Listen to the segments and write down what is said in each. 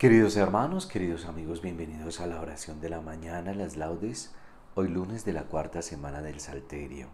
Queridos hermanos, queridos amigos, bienvenidos a la oración de la mañana, las laudes, hoy lunes de la cuarta semana del Salterio.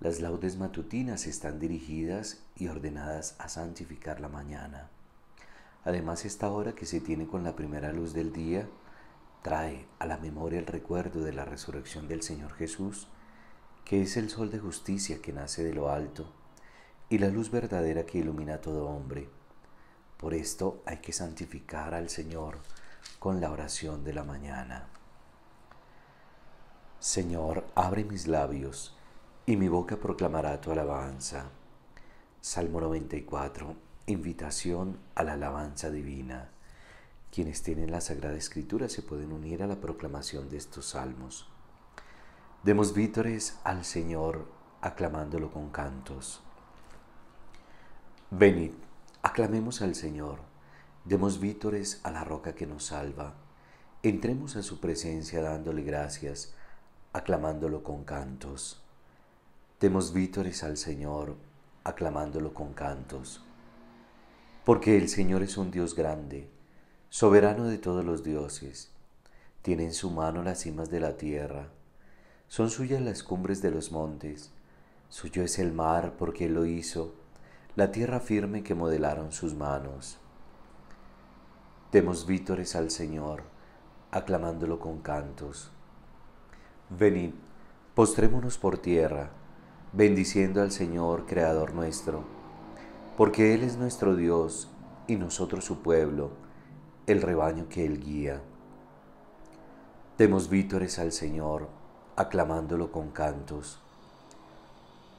Las laudes matutinas están dirigidas y ordenadas a santificar la mañana. Además, esta hora que se tiene con la primera luz del día trae a la memoria el recuerdo de la resurrección del Señor Jesús, que es el sol de justicia que nace de lo alto y la luz verdadera que ilumina a todo hombre por esto hay que santificar al Señor con la oración de la mañana. Señor, abre mis labios, y mi boca proclamará tu alabanza. Salmo 94. Invitación a la alabanza divina. Quienes tienen la Sagrada Escritura se pueden unir a la proclamación de estos salmos. Demos vítores al Señor, aclamándolo con cantos. Venid Aclamemos al Señor, demos vítores a la roca que nos salva, entremos a su presencia dándole gracias, aclamándolo con cantos. Demos vítores al Señor, aclamándolo con cantos. Porque el Señor es un Dios grande, soberano de todos los dioses. Tiene en su mano las cimas de la tierra, son suyas las cumbres de los montes, suyo es el mar porque Él lo hizo la tierra firme que modelaron sus manos. Demos vítores al Señor, aclamándolo con cantos. Venid, postrémonos por tierra, bendiciendo al Señor, Creador nuestro, porque Él es nuestro Dios y nosotros su pueblo, el rebaño que Él guía. Demos vítores al Señor, aclamándolo con cantos.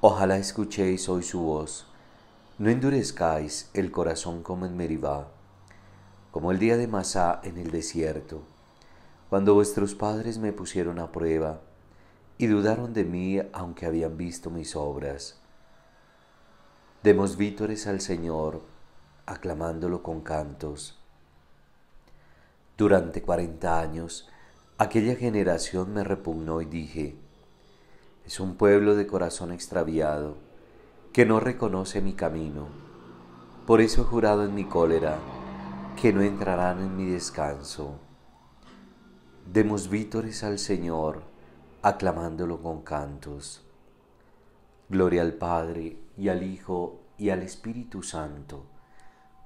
Ojalá escuchéis hoy su voz no endurezcáis el corazón como en Meribá, como el día de Masá en el desierto, cuando vuestros padres me pusieron a prueba y dudaron de mí aunque habían visto mis obras. Demos vítores al Señor, aclamándolo con cantos. Durante cuarenta años, aquella generación me repugnó y dije, es un pueblo de corazón extraviado que no reconoce mi camino. Por eso he jurado en mi cólera que no entrarán en mi descanso. Demos vítores al Señor, aclamándolo con cantos. Gloria al Padre y al Hijo y al Espíritu Santo,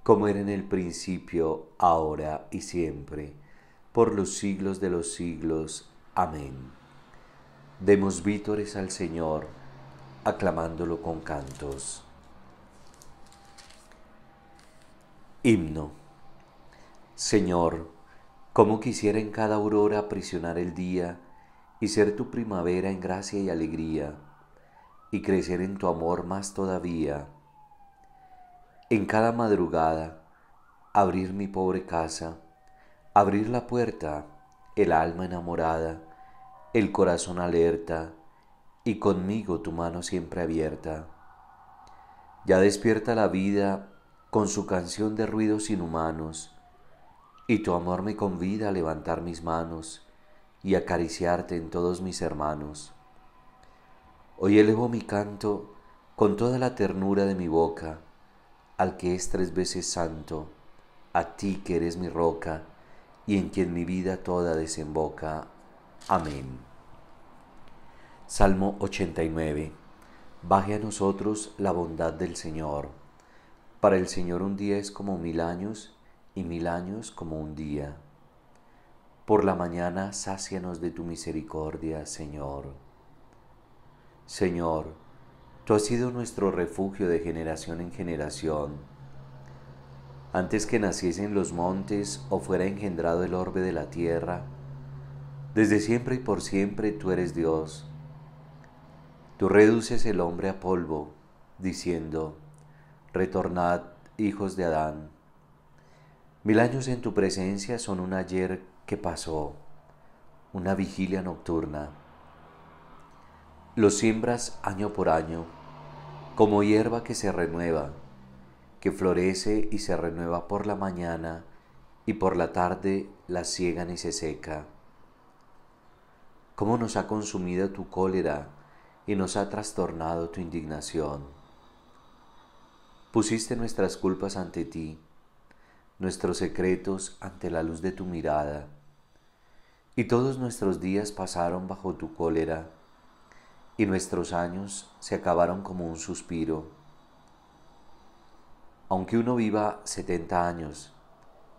como era en el principio, ahora y siempre, por los siglos de los siglos. Amén. Demos vítores al Señor, aclamándolo con cantos. Himno. Señor, cómo quisiera en cada aurora aprisionar el día y ser tu primavera en gracia y alegría, y crecer en tu amor más todavía. En cada madrugada, abrir mi pobre casa, abrir la puerta, el alma enamorada, el corazón alerta, y conmigo tu mano siempre abierta. Ya despierta la vida con su canción de ruidos inhumanos, y tu amor me convida a levantar mis manos y acariciarte en todos mis hermanos. Hoy elevo mi canto con toda la ternura de mi boca, al que es tres veces santo, a ti que eres mi roca, y en quien mi vida toda desemboca. Amén. Salmo 89. Baje a nosotros la bondad del Señor. Para el Señor un día es como mil años y mil años como un día. Por la mañana sácianos de tu misericordia, Señor. Señor, tú has sido nuestro refugio de generación en generación. Antes que naciesen los montes o fuera engendrado el orbe de la tierra, desde siempre y por siempre tú eres Dios Tú reduces el hombre a polvo, diciendo, retornad, hijos de Adán. Mil años en tu presencia son un ayer que pasó, una vigilia nocturna. Los siembras año por año, como hierba que se renueva, que florece y se renueva por la mañana y por la tarde la ciegan y se seca. ¿Cómo nos ha consumido tu cólera, y nos ha trastornado tu indignación. Pusiste nuestras culpas ante ti, nuestros secretos ante la luz de tu mirada, y todos nuestros días pasaron bajo tu cólera, y nuestros años se acabaron como un suspiro. Aunque uno viva setenta años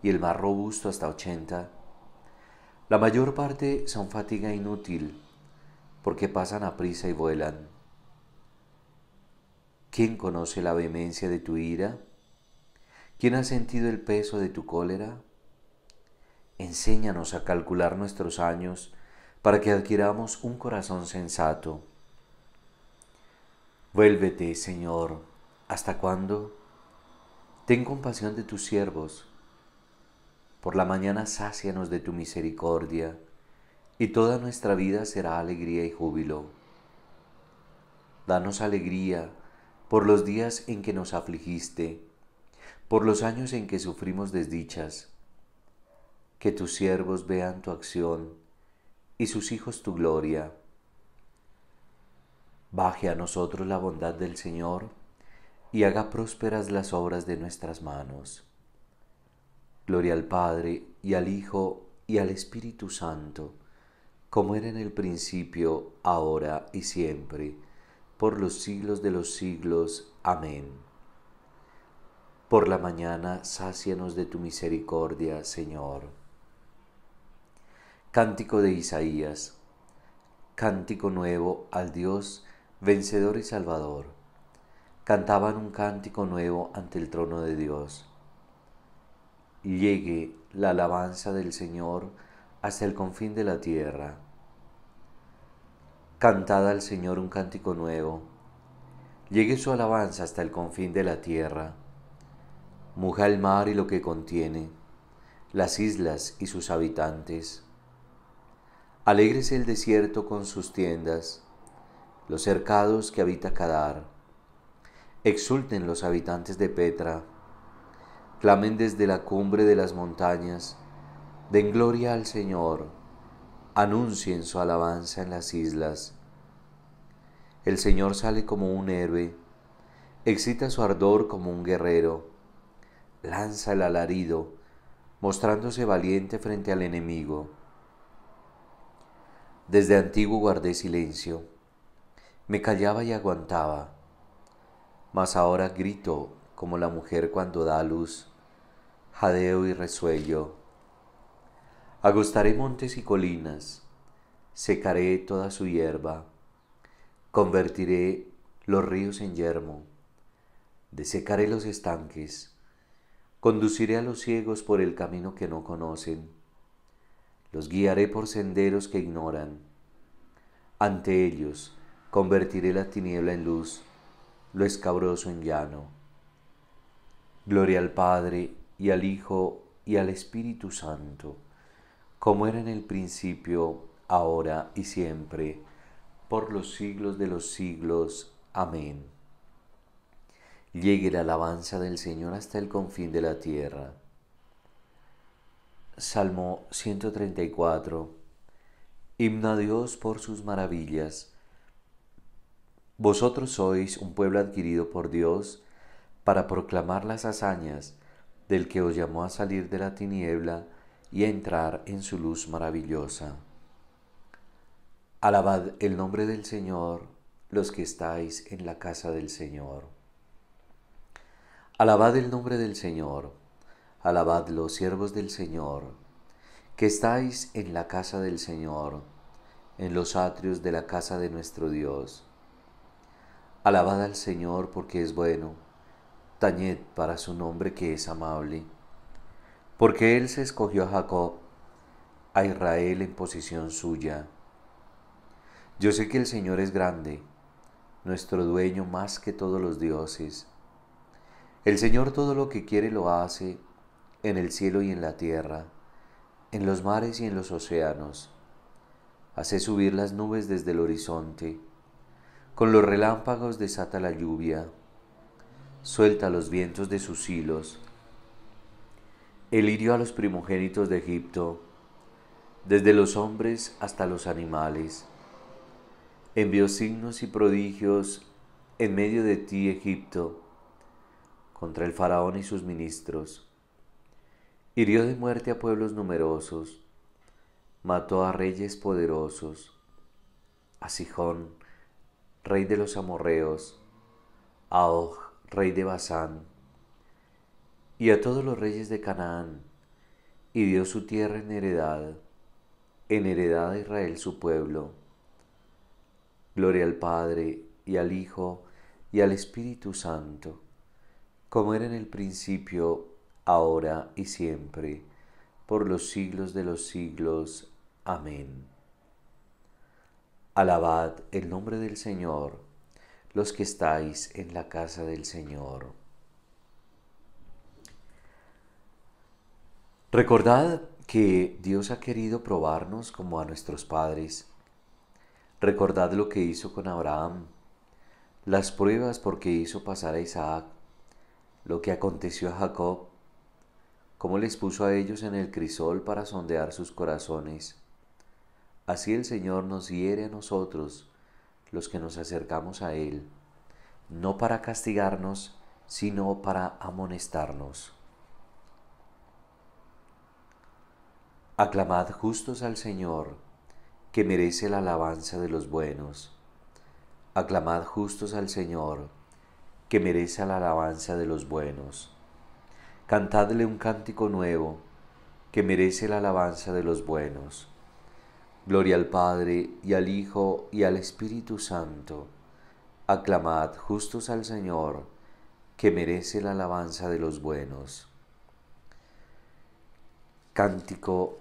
y el más robusto hasta ochenta, la mayor parte son fatiga inútil porque pasan a prisa y vuelan. ¿Quién conoce la vehemencia de tu ira? ¿Quién ha sentido el peso de tu cólera? Enséñanos a calcular nuestros años para que adquiramos un corazón sensato. Vuélvete, Señor, ¿hasta cuándo? Ten compasión de tus siervos. Por la mañana sácianos de tu misericordia y toda nuestra vida será alegría y júbilo. Danos alegría por los días en que nos afligiste, por los años en que sufrimos desdichas. Que tus siervos vean tu acción y sus hijos tu gloria. Baje a nosotros la bondad del Señor y haga prósperas las obras de nuestras manos. Gloria al Padre y al Hijo y al Espíritu Santo como era en el principio, ahora y siempre, por los siglos de los siglos. Amén. Por la mañana, sácianos de tu misericordia, Señor. Cántico de Isaías. Cántico nuevo al Dios, vencedor y salvador. Cantaban un cántico nuevo ante el trono de Dios. Llegue la alabanza del Señor, hasta el confín de la tierra. Cantad al Señor un cántico nuevo. Llegue su alabanza hasta el confín de la tierra. Muja el mar y lo que contiene, las islas y sus habitantes. Alégrese el desierto con sus tiendas, los cercados que habita Cadar. Exulten los habitantes de Petra. Clamen desde la cumbre de las montañas Den gloria al Señor, anuncien su alabanza en las islas. El Señor sale como un héroe, excita su ardor como un guerrero, lanza el alarido, mostrándose valiente frente al enemigo. Desde antiguo guardé silencio, me callaba y aguantaba, mas ahora grito como la mujer cuando da luz, jadeo y resuello Agostaré montes y colinas, secaré toda su hierba, convertiré los ríos en yermo, desecaré los estanques, conduciré a los ciegos por el camino que no conocen, los guiaré por senderos que ignoran. Ante ellos convertiré la tiniebla en luz, lo escabroso en llano. Gloria al Padre y al Hijo y al Espíritu Santo como era en el principio, ahora y siempre, por los siglos de los siglos. Amén. Llegue la alabanza del Señor hasta el confín de la tierra. Salmo 134. Himno a Dios por sus maravillas. Vosotros sois un pueblo adquirido por Dios para proclamar las hazañas del que os llamó a salir de la tiniebla y entrar en su luz maravillosa. Alabad el nombre del Señor los que estáis en la casa del Señor. Alabad el nombre del Señor, alabad los siervos del Señor, que estáis en la casa del Señor, en los atrios de la casa de nuestro Dios. Alabad al Señor porque es bueno, tañed para su nombre que es amable porque él se escogió a Jacob, a Israel en posición suya. Yo sé que el Señor es grande, nuestro dueño más que todos los dioses. El Señor todo lo que quiere lo hace, en el cielo y en la tierra, en los mares y en los océanos. Hace subir las nubes desde el horizonte, con los relámpagos desata la lluvia, suelta los vientos de sus hilos, el hirió a los primogénitos de Egipto, desde los hombres hasta los animales. Envió signos y prodigios en medio de ti, Egipto, contra el faraón y sus ministros. Hirió de muerte a pueblos numerosos, mató a reyes poderosos, a Sijón, rey de los amorreos, a Og, rey de Basán, y a todos los reyes de Canaán, y dio su tierra en heredad, en heredad a Israel su pueblo. Gloria al Padre, y al Hijo, y al Espíritu Santo, como era en el principio, ahora y siempre, por los siglos de los siglos. Amén. Alabad el nombre del Señor, los que estáis en la casa del Señor. Recordad que Dios ha querido probarnos como a nuestros padres. Recordad lo que hizo con Abraham, las pruebas por que hizo pasar a Isaac, lo que aconteció a Jacob, cómo les puso a ellos en el crisol para sondear sus corazones. Así el Señor nos hiere a nosotros, los que nos acercamos a Él, no para castigarnos, sino para amonestarnos. Aclamad justos al Señor, que merece la alabanza de los buenos. Aclamad justos al Señor, que merece la alabanza de los buenos. Cantadle un cántico nuevo, que merece la alabanza de los buenos. Gloria al Padre, y al Hijo, y al Espíritu Santo. Aclamad justos al Señor, que merece la alabanza de los buenos. Cántico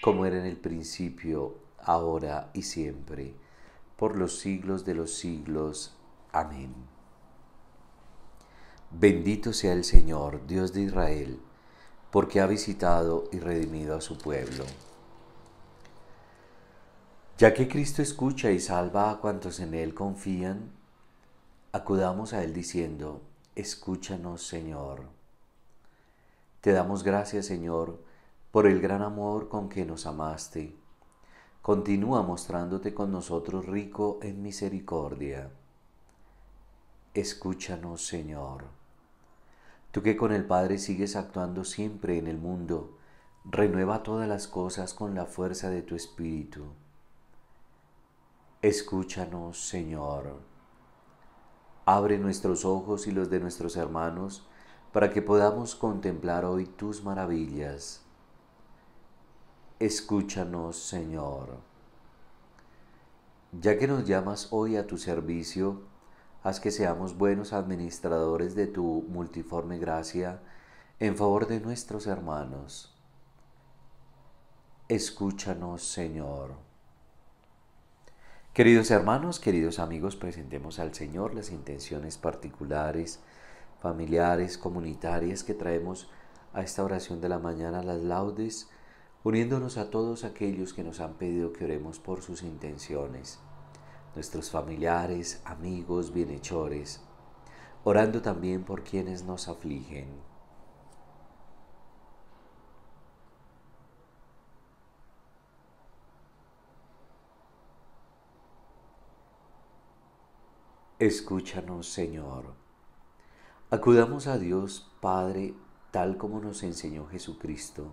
como era en el principio, ahora y siempre, por los siglos de los siglos. Amén. Bendito sea el Señor, Dios de Israel, porque ha visitado y redimido a su pueblo. Ya que Cristo escucha y salva a cuantos en Él confían, acudamos a Él diciendo, escúchanos Señor. Te damos gracias Señor, por el gran amor con que nos amaste. Continúa mostrándote con nosotros rico en misericordia. Escúchanos, Señor. Tú que con el Padre sigues actuando siempre en el mundo, renueva todas las cosas con la fuerza de tu Espíritu. Escúchanos, Señor. Abre nuestros ojos y los de nuestros hermanos para que podamos contemplar hoy tus maravillas. Escúchanos, Señor. Ya que nos llamas hoy a tu servicio, haz que seamos buenos administradores de tu multiforme gracia en favor de nuestros hermanos. Escúchanos, Señor. Queridos hermanos, queridos amigos, presentemos al Señor las intenciones particulares, familiares, comunitarias que traemos a esta oración de la mañana, las laudes uniéndonos a todos aquellos que nos han pedido que oremos por sus intenciones, nuestros familiares, amigos, bienhechores, orando también por quienes nos afligen. Escúchanos, Señor. Acudamos a Dios Padre tal como nos enseñó Jesucristo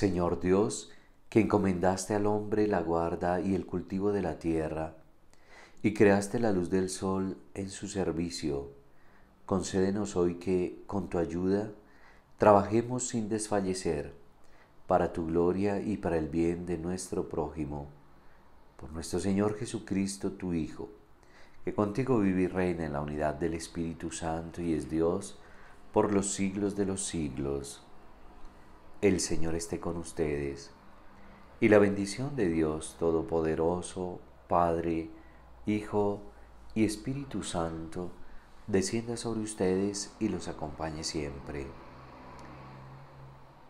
Señor Dios, que encomendaste al hombre la guarda y el cultivo de la tierra, y creaste la luz del sol en su servicio, concédenos hoy que, con tu ayuda, trabajemos sin desfallecer, para tu gloria y para el bien de nuestro prójimo. Por nuestro Señor Jesucristo, tu Hijo, que contigo vive y reina en la unidad del Espíritu Santo y es Dios, por los siglos de los siglos. El Señor esté con ustedes. Y la bendición de Dios Todopoderoso, Padre, Hijo y Espíritu Santo, descienda sobre ustedes y los acompañe siempre.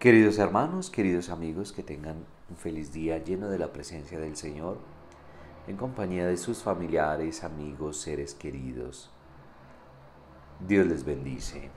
Queridos hermanos, queridos amigos, que tengan un feliz día lleno de la presencia del Señor, en compañía de sus familiares, amigos, seres queridos. Dios les bendice.